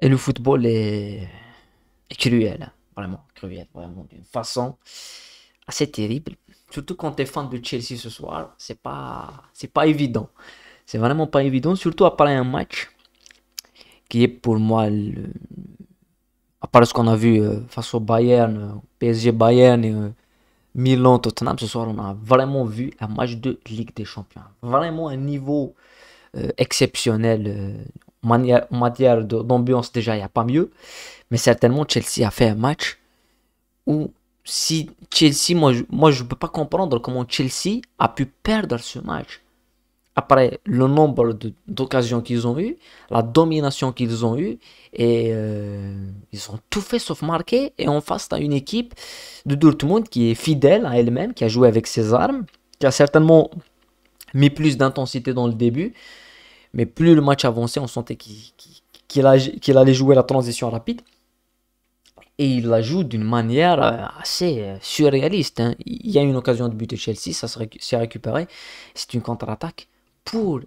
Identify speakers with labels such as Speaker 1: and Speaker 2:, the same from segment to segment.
Speaker 1: Et le football est, cruel, hein. vraiment cruel, vraiment d'une façon assez terrible. Surtout quand tu es fan de Chelsea ce soir, c'est pas c'est pas évident. C'est vraiment pas évident, surtout après un match qui est pour moi le, à part ce qu'on a vu euh, face au Bayern, euh, PSG Bayern et euh, Milan Tottenham ce soir, on a vraiment vu un match de Ligue des Champions. Vraiment un niveau exceptionnel. En matière d'ambiance, déjà, il n'y a pas mieux. Mais certainement, Chelsea a fait un match où, si Chelsea, moi, moi je ne peux pas comprendre comment Chelsea a pu perdre ce match. Après le nombre d'occasions qu'ils ont eues, la domination qu'ils ont eu et euh, ils ont tout fait sauf marquer. Et en face, tu une équipe de Dortmund qui est fidèle à elle-même, qui a joué avec ses armes, qui a certainement mis plus d'intensité dans le début. Mais plus le match avançait, on sentait qu'il allait jouer la transition rapide. Et il la joue d'une manière euh, assez euh, surréaliste. Hein. Il y a une occasion de but de Chelsea, ça s'est récupéré. C'est une contre-attaque pour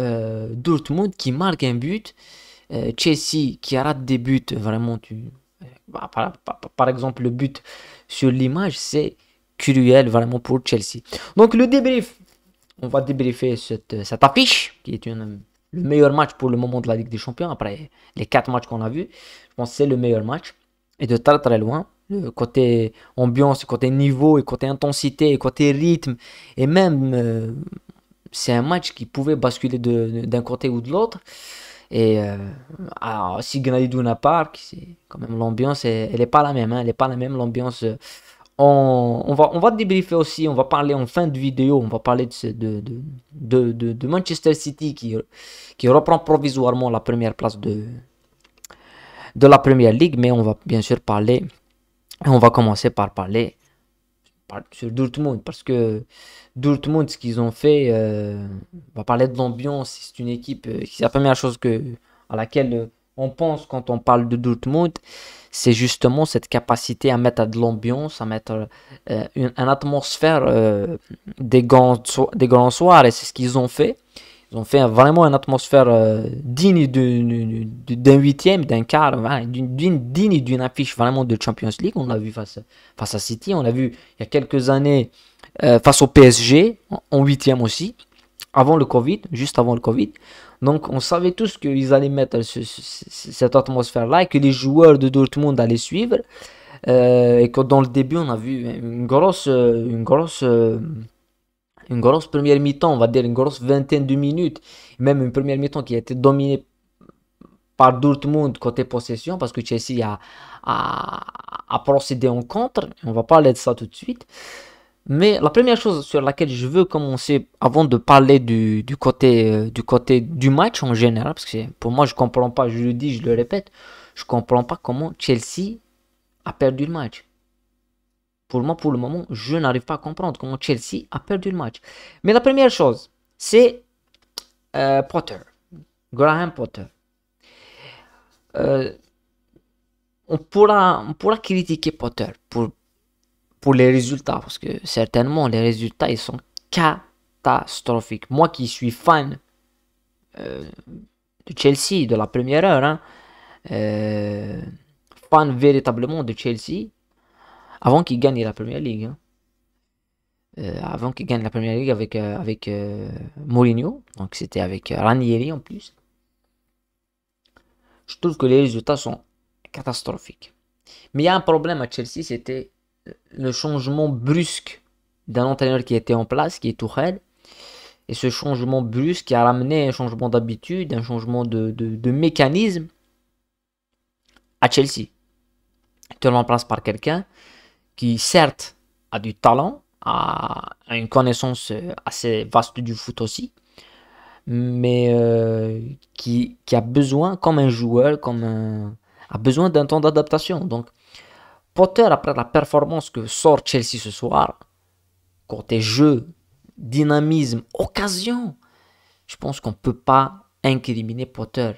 Speaker 1: euh, Dortmund qui marque un but. Chelsea qui rate des buts vraiment. Tu... Bah, par, par, exemple, le but sur l'image, c'est cruel vraiment pour Chelsea. Donc le débrief on va débriefer cette, euh, cette affiche qui est le meilleur match pour le moment de la Ligue des Champions après les quatre matchs qu'on a vus. Je pense que c'est le meilleur match et de très très loin. Le côté ambiance, côté niveau, et côté intensité, et côté rythme, et même euh, c'est un match qui pouvait basculer d'un côté ou de l'autre. Et alors, euh, si Gnaïdouna Park c'est quand même l'ambiance, elle n'est pas la même. Hein. elle n'est pas la même l'ambiance on, va, on va débriefer aussi, on va parler en fin de vidéo, on va parler de, de, de, Manchester City qui, qui reprend provisoirement la première place de, de la Première Ligue, mais on va bien sûr parler, on va commencer par parler sur Dortmund, parce que Dortmund, ce qu'ils ont fait, euh, on va parler de l'ambiance, c'est une équipe, euh, c'est la première chose que, à laquelle euh, on pense quand on parle de Dortmund, c'est justement cette capacité à mettre de l'ambiance, à mettre euh, une, atmosphère euh, des, grands, soirs. Et c'est ce qu'ils ont fait. Ils ont fait vraiment une atmosphère euh, digne d'un huitième, d'un quart, digne d'une affiche vraiment de Champions League. On l'a vu face, face à City, on l'a vu il y a quelques années face au PSG, en huitième aussi avant le Covid, juste avant le Covid. Donc on savait tous qu'ils allaient mettre cette atmosphère-là et que les joueurs de Dortmund allaient suivre. Euh, et que dans le début, on a vu une grosse, euh, une grosse, euh, une grosse première mi-temps, on va dire une grosse vingtaine de minutes, même une première mi-temps qui a été dominée par Dortmund côté possession parce que Chelsea a, a, a procédé en contre. On va parler de ça tout de suite. Mais la première chose sur laquelle je veux commencer, avant de parler du, du côté, euh, du côté du match en général, parce que pour moi je ne comprends pas, je le dis, je le répète, je ne comprends pas comment Chelsea a perdu le match. Pour moi, pour le moment, je n'arrive pas à comprendre comment Chelsea a perdu le match. Mais la première chose, c'est euh, Potter, Graham Potter. Euh, on pourra, on pourra critiquer Potter pour, pour les résultats, parce que certainement les résultats ils sont catastrophiques. Moi qui suis fan euh, de Chelsea de la première heure, hein, euh, fan véritablement de Chelsea, avant qu'il gagne la première ligue, hein. euh, avant qu'ils gagnent la première ligue avec, avec Mourinho, donc c'était avec Ranieri en plus. Je trouve que les résultats sont catastrophiques. Mais il y a un problème à Chelsea, c'était le changement brusque d'un entraîneur qui était en place, qui est Tourelle, et ce changement brusque qui a ramené un changement d'habitude, un changement de, mécanisme à Chelsea. Tu le remplaces par quelqu'un qui, certes, a du talent, a, une connaissance euh, assez vaste du foot aussi, mais euh, qui, qui, a besoin, comme un joueur, comme a besoin d'un temps d'adaptation. Donc, Potter, après la performance que sort Chelsea ce soir, côté jeu, dynamisme, occasion, je pense qu'on ne peut pas incriminer Potter.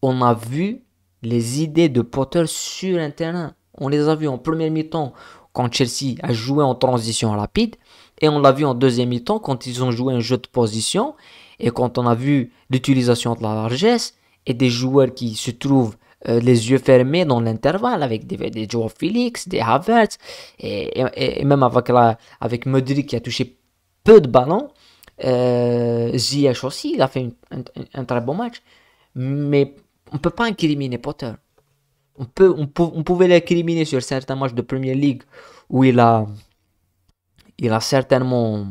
Speaker 1: On a vu les idées de Potter sur internet. On les a vues en première mi-temps quand Chelsea a joué en transition rapide. Et on l'a vu en deuxième mi-temps quand ils ont joué un jeu de position. Et quand on a vu l'utilisation de la largesse et des joueurs qui se trouvent euh, les yeux fermés dans l'intervalle avec des, des Joe Felix, des Havertz, et, même avec, avec Modric qui a touché peu de ballons. Euh, Ziyech aussi, il a fait un, très bon match. Mais on ne peut pas incriminer Potter. On, peut, on, pouvait l'incriminer sur certains matchs de Premier League où il a, il a certainement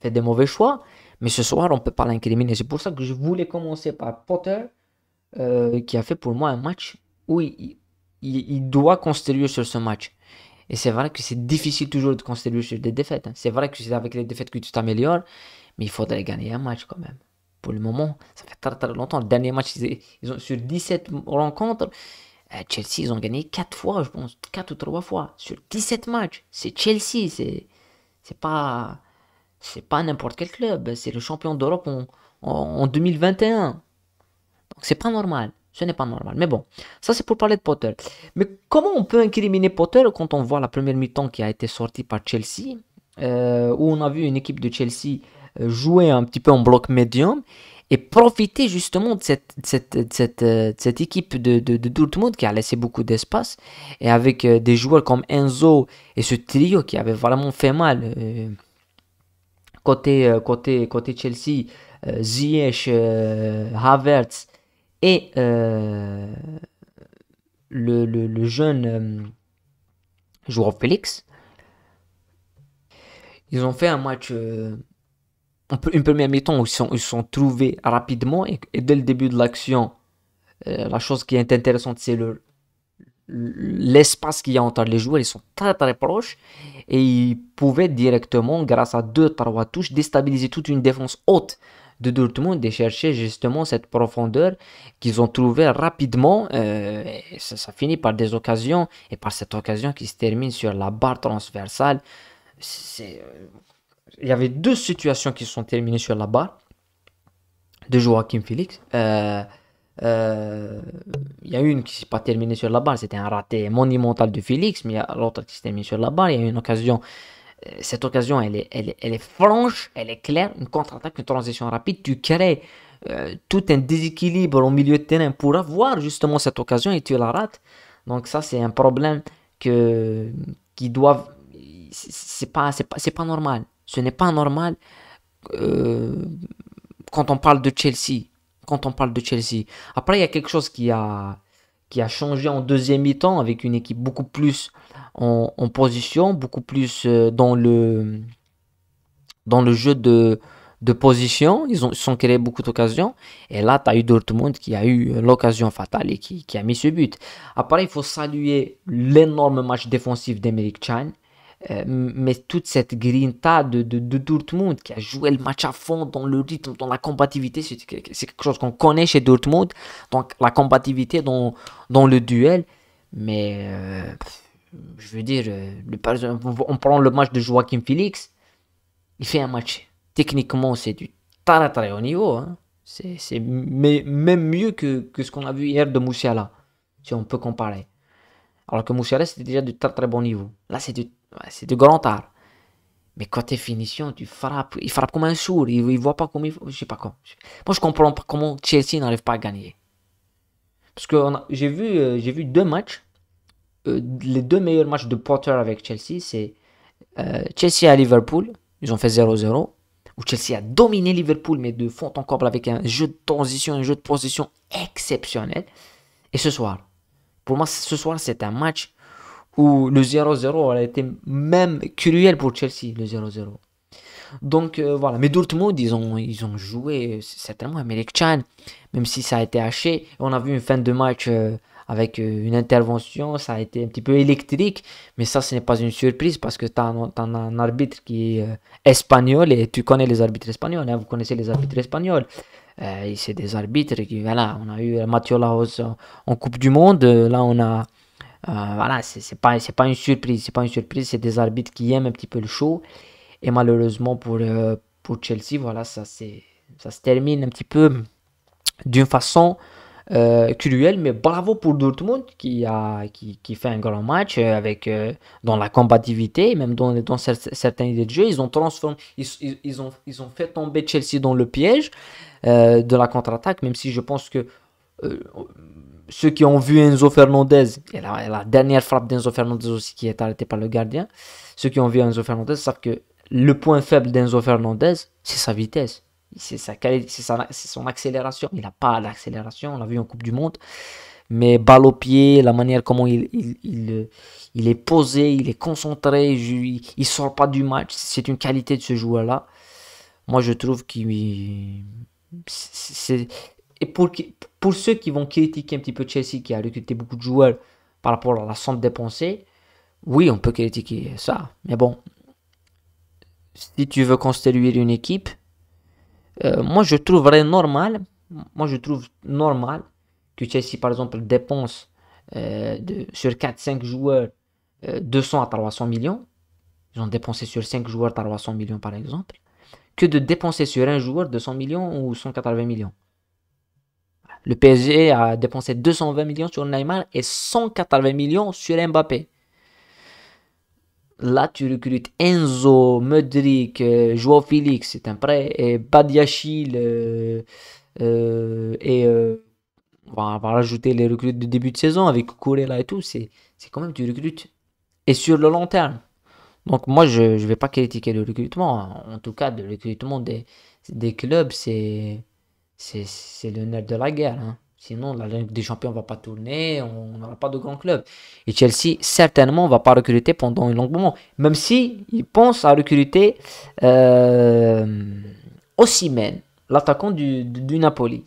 Speaker 1: fait des mauvais choix. Mais ce soir, on ne peut pas l'incriminer. C'est pour ça que je voulais commencer par Potter euh, qui a fait pour moi un match où il, doit construire sur ce match. Et c'est vrai que c'est difficile toujours de construire sur des défaites. Hein. C'est vrai que c'est avec les défaites que tu t'améliores, mais il faudrait gagner un match quand même. Pour le moment, ça fait très très longtemps. Le dernier match, ils ont, sur 17 rencontres, euh, Chelsea, ils ont gagné 4 fois, je pense, 4 ou 3 fois sur 17 matchs. C'est Chelsea, c'est, c'est pas, c'est pas n'importe quel club. C'est le champion d'Europe en, en 2021 c'est pas normal. Ce n'est pas normal. Mais bon, ça c'est pour parler de Potter. Mais comment on peut incriminer Potter quand on voit la première mi-temps qui a été sortie par Chelsea, euh, où on a vu une équipe de Chelsea euh, jouer un petit peu en bloc médium et profiter justement de cette, cette, cette, euh, cette, équipe de, Dortmund qui a laissé beaucoup d'espace et avec des joueurs comme Enzo et ce trio qui avait vraiment fait mal côté, côté, côté Chelsea, euh, Ziyech, Havertz et euh, le, jeune euh, joueur Félix, ils ont fait un match, euh, une première mi-temps où ils se sont, trouvés rapidement et, dès le début de l'action, la chose qui est intéressante, c'est l'espace qu'il y a entre les joueurs, ils sont très très proches et ils pouvaient directement, grâce à deux trois touches, déstabiliser toute une défense haute de Dortmund de chercher justement cette profondeur qu'ils ont trouvée rapidement. Euh, ça, finit par des occasions et par cette occasion qui se termine sur la barre transversale. Euh, il y avait deux situations qui sont terminées sur la barre de Joaquin Félix. Euh, il y a une qui s'est pas terminée sur la barre, c'était un raté monumental de Félix, mais il y a l'autre qui se termine sur la barre. Il y a une occasion euh, cette occasion, elle est, elle, elle est franche, elle est claire, une contre-attaque, une transition rapide, tu crées euh, tout un déséquilibre au milieu de terrain pour avoir justement cette occasion et tu la rates. Donc ça, c'est un problème que, qui doivent... C'est pas, c'est pas, normal. Ce n'est pas normal euh, quand on parle de Chelsea. Quand on parle de Chelsea. Après, il y a quelque chose qui a, qui a changé en deuxième mi-temps avec une équipe beaucoup plus en, position, beaucoup plus euh, dans le, dans le jeu de, de position. Ils ont, ils créé beaucoup d'occasions. Et là, tu as eu Dortmund qui a eu euh, l'occasion fatale et qui, qui, a mis ce but. Après, il faut saluer l'énorme match défensif d'Emeric Chan. Euh, mais toute cette grinta de, de, de, Dortmund qui a joué le match à fond dans le rythme, dans la combativité, c'est quelque chose qu'on connaît chez Dortmund. Donc la combativité dans, dans le duel. Mais je veux dire, on euh, prend le match de Joaquim Félix, il fait un match. Techniquement, c'est du très très haut niveau. Hein. C'est même mieux que, ce qu'on a vu hier de Moussiala, si on peut comparer. Alors que Moussiala, c'était déjà du très très bon niveau. Là, c'est du, grand art. Mais côté finition, du frappes. Il frappe comme un sourd. Il, il voit pas comme il Je sais pas comment. Moi, je comprends pas comment Chelsea n'arrive pas à gagner. Parce que j'ai vu, euh, j'ai vu deux matchs euh, les deux meilleurs matchs de Potter avec Chelsea, c'est euh, Chelsea à Liverpool, ils ont fait 0-0, où Chelsea a dominé Liverpool, mais de fond en comble avec un jeu de transition, un jeu de position exceptionnel. Et ce soir, pour moi, ce soir, c'est un match où le 0-0 a été même cruel pour Chelsea, le 0-0. Donc euh, voilà, mais Dortmund, ils ont, ils ont joué certainement avec Chan, même si ça a été haché. On a vu une fin de match avec euh, une intervention, ça a été un petit peu électrique, mais ça, ce n'est pas une surprise parce que tu as, un arbitre qui est euh, espagnol et tu connais les arbitres espagnols, hein, vous connaissez les arbitres espagnols. Euh, c'est des arbitres qui, voilà, on a eu Mathieu Laos en Coupe du Monde, euh, là on a. voilà, c'est pas, pas une surprise, c'est pas une surprise, c'est des arbitres qui aiment un petit peu le show. Et malheureusement pour, pour Chelsea, voilà, ça, ça se termine un petit peu d'une façon euh, cruel, mais bravo pour Dortmund qui, a, qui, fait un grand match euh, avec, euh, dans la combativité, même dans, dans certaines idées de jeu. Ils ont, transformé, ils, ont, ils ont fait tomber Chelsea dans le piège de la contre-attaque, même si je pense que ceux qui ont vu Enzo Fernandez, et la, et la dernière frappe d'Enzo Fernandez aussi qui est arrêtée par le gardien, ceux qui ont vu Enzo Fernandez savent que le point faible d'Enzo Fernandez, c'est sa vitesse. C'est sa c'est son accélération. Il n'a pas d'accélération on l'a vu en Coupe du Monde. Mais balle au pied, la manière comment il, il, est posé, il est concentré, il ne sort pas du match. C'est une qualité de ce joueur-là. Moi, je trouve qu'il. Et pour, pour ceux qui vont critiquer un petit peu Chelsea, qui a recruté beaucoup de joueurs par rapport à la somme dépensée, oui, on peut critiquer ça. Mais bon, si tu veux construire une équipe, euh, moi, je trouverais normal, moi, je trouve normal que Chelsea, par exemple, dépense euh, de, sur 4-5 joueurs 200 euh, à 300 millions. Ils ont dépensé sur 5 joueurs 300 millions, par exemple, que de dépenser sur un joueur 200 millions ou 180 millions. Le PSG a dépensé 220 millions sur Neymar et 180 millions sur Mbappé là, tu recrutes Enzo, Modric, euh, Joao Félix, c'est un prêt, et Badiachil, euh, euh, et on va rajouter les recrutes de début de saison avec Kurela et tout, c'est quand même tu recrutes. Et sur le long terme. Donc moi, je ne vais pas critiquer le recrutement. Hein. En tout cas, le recrutement des, des clubs, c'est le nerf de la guerre. Hein. Sinon, la Ligue des Champions ne va pas tourner, on n'aura pas de grands clubs. Et Chelsea, certainement, ne va pas recruter pendant un long moment. Même si ils pensent à recruter euh, l'attaquant du, Napoli.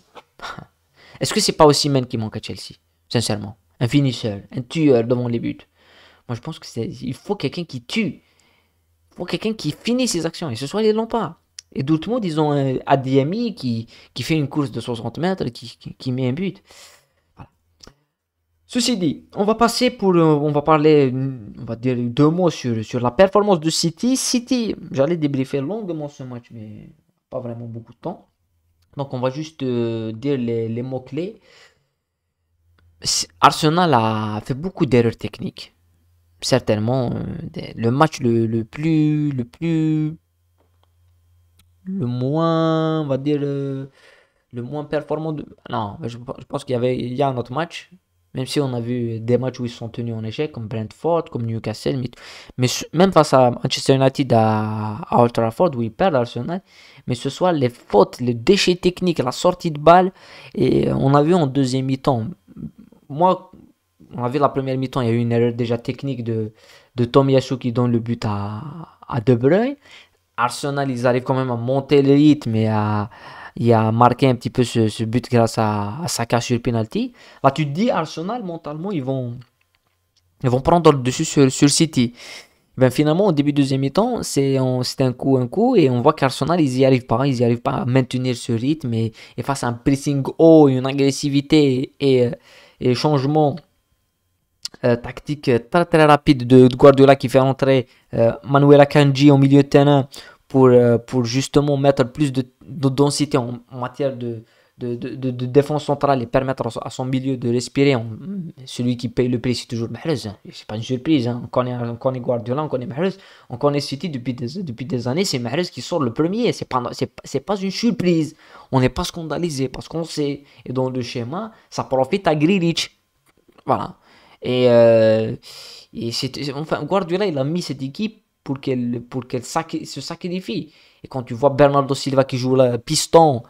Speaker 1: Est-ce que c'est pas Ossimène qui manque à Chelsea Sincèrement. Un finisseur, un tueur devant les buts. Moi, je pense que il faut quelqu'un qui tue. Il faut quelqu'un qui finit ses actions. Et ce soit les longs pas. Et d'autres le disons ils un ADMI qui, fait une course de 60 mètres, qui, qui, met un but. Ceci dit, on va passer pour, euh, on va parler, on va dire deux mots sur, sur la performance de City. City, j'allais débriefer longuement ce match, mais pas vraiment beaucoup de temps. Donc on va juste euh, dire les, mots-clés. Arsenal a fait beaucoup d'erreurs techniques. Certainement, euh, le match le, plus, le plus le moins, on va dire, le, moins performant. De... Non, je, pense qu'il y avait il y a un autre match, même si on a vu des matchs où ils sont tenus en échec, comme Brentford, comme Newcastle, mais, même face à Manchester United à, Old Trafford, où ils perdent Arsenal, mais ce soit les fautes, les déchets techniques, la sortie de balle, et on a vu en deuxième mi-temps. Moi, on a vu la première mi-temps, il y a eu une erreur déjà technique de, de Tom Yasu qui donne le but à, à De Bruyne. Arsenal, ils arrivent quand même à monter le rythme et à, et à marquer un petit peu ce, but grâce à, Saka sur penalty. Là, tu te dis, Arsenal, mentalement, ils vont, ils vont prendre le dessus sur, sur City. Ben finalement, au début de deuxième temps c'est un coup, un coup, et on voit qu'Arsenal, ils n'y arrivent pas. Ils n'y arrivent pas à maintenir ce rythme et, face à un pressing haut, une agressivité et, et euh, changement euh, tactique très très rapide de, Guardiola qui fait entrer Manuel euh, Manuela au milieu de terrain pour, euh, pour justement mettre plus de, densité en matière de, de, de, défense centrale et permettre à son milieu de respirer. celui qui paye le prix, c'est toujours Mahrez. Ce hein. C'est pas une surprise. Hein. On, connaît, on, Guardiola, on connaît Mahrez. On connaît City depuis des, depuis des années. C'est Mahrez qui sort le premier. C'est pas, c'est, pas une surprise. On n'est pas scandalisé parce qu'on sait. Et dans le schéma, ça profite à Grilich. Voilà. Et, euh, et enfin, Guardiola, il a mis cette équipe pour qu'elle pour qu'elle se sacrifie. Et quand tu vois Bernardo Silva qui joue le piston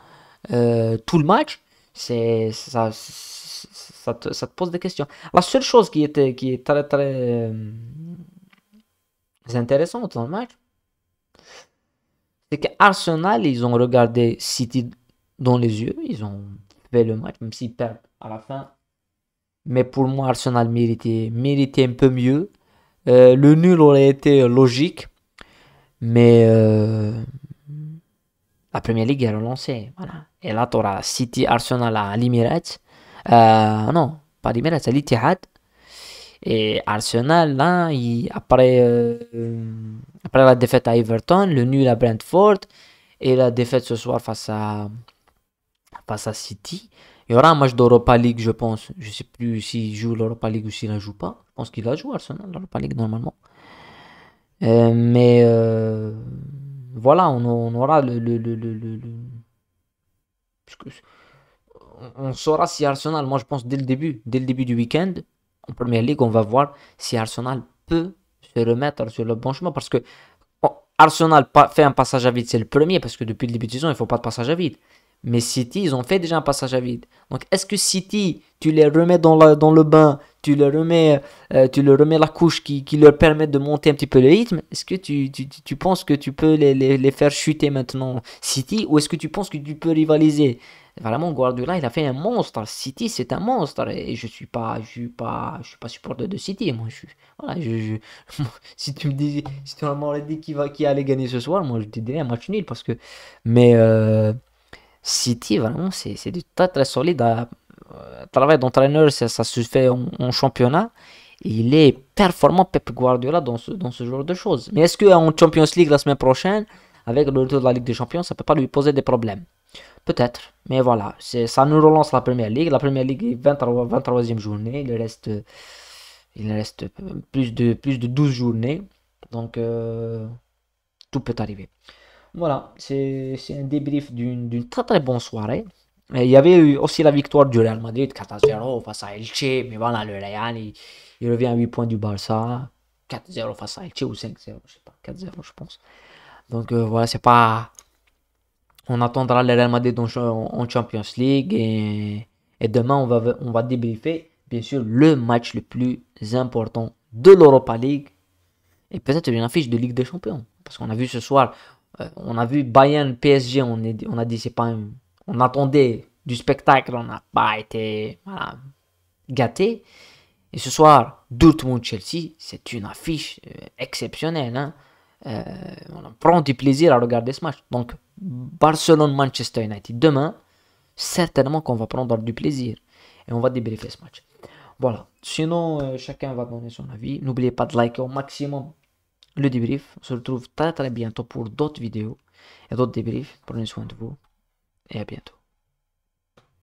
Speaker 1: euh, tout le match, c'est ça, ça te, pose des questions. La seule chose qui était qui est très très euh, intéressante dans le match, c'est qu'Arsenal, ils ont regardé City dans les yeux, ils ont fait le match même s'ils perdent à la fin. Mais pour moi Arsenal méritait méritait un peu mieux euh, le nul aurait été logique, mais euh, la Première Ligue est relancée. Voilà. Et là, tu auras City, Arsenal à l'Emirates. Euh, non, pas l'Emirates, à l'Itihad. Et Arsenal, là, après, après la défaite à Everton, le nul à Brentford et la défaite ce soir face à, face à City, il y aura un match d'Europa League, je pense. Je ne sais plus s'il joue l'Europa League ou s'il ne joue pas qu'il va jouer Arsenal dans la Ligue normalement. Euh, mais euh, voilà, on, aura le. le, le, le on saura si Arsenal, moi je pense dès le début, dès le début du week-end, en première ligue, on va voir si Arsenal peut se remettre sur le bon chemin parce que Arsenal fait un passage à vide, c'est le premier parce que depuis le début de saison, il ne faut pas de passage à vide. Mais City, ils ont fait déjà un passage à vide. Donc est-ce que City, tu les remets dans, dans le bain tu leur remets, euh, tu le remets la couche qui, qui, leur permet de monter un petit peu le rythme. Est-ce que tu, tu, tu, penses que tu peux les, les, les faire chuter maintenant City ou est-ce que tu penses que tu peux rivaliser Vraiment, Guardiola, il a fait un monstre. City, c'est un monstre. Et je suis pas, suis pas, je suis pas supporter de City. Moi, je voilà, je, si tu me disais dit qui va, qui allait gagner ce soir, moi, je te dirais un match nul parce que, mais euh, City, vraiment, c'est du très très solide. À, euh, travail d'entraîneur, ça, ça, se fait en, championnat. Il est performant Pep Guardiola dans ce, dans ce genre de choses. Mais est-ce qu'en Champions League la semaine prochaine, avec le retour de la Ligue des Champions, ça ne peut pas lui poser des problèmes Peut-être, mais voilà, ça nous relance la Première Ligue. La Première Ligue est 23, e journée, il reste, il reste plus, de, plus de 12 journées. Donc, euh, tout peut arriver. Voilà, c'est un débrief d'une très très bonne soirée il y avait aussi la victoire du Real Madrid 4-0 face à Elche, mais voilà, le Real, il, revient à 8 points du Barça. 4-0 face à Elche ou 5-0, je ne sais pas, 4-0 je pense. Donc euh, voilà, c'est pas. On attendra le Real Madrid en, Champions League et, demain on va, débriefer bien sûr le match le plus important de l'Europa League et peut-être une affiche de Ligue des Champions. Parce qu'on a vu ce soir, euh, on a vu Bayern PSG, on, on a dit c'est pas une on attendait du spectacle, on n'a pas été gâtés. gâté. Et ce soir, Dortmund-Chelsea, c'est une affiche euh, exceptionnelle. Hein. Euh, on prend du plaisir à regarder ce match. Donc, Barcelone-Manchester United, demain, certainement qu'on va prendre du plaisir. Et on va débriefer ce match. Voilà. Sinon, euh, chacun va donner son avis. N'oubliez pas de liker au maximum le débrief. On se retrouve très très bientôt pour d'autres vidéos et d'autres débriefs. Prenez soin de vous et à bientôt.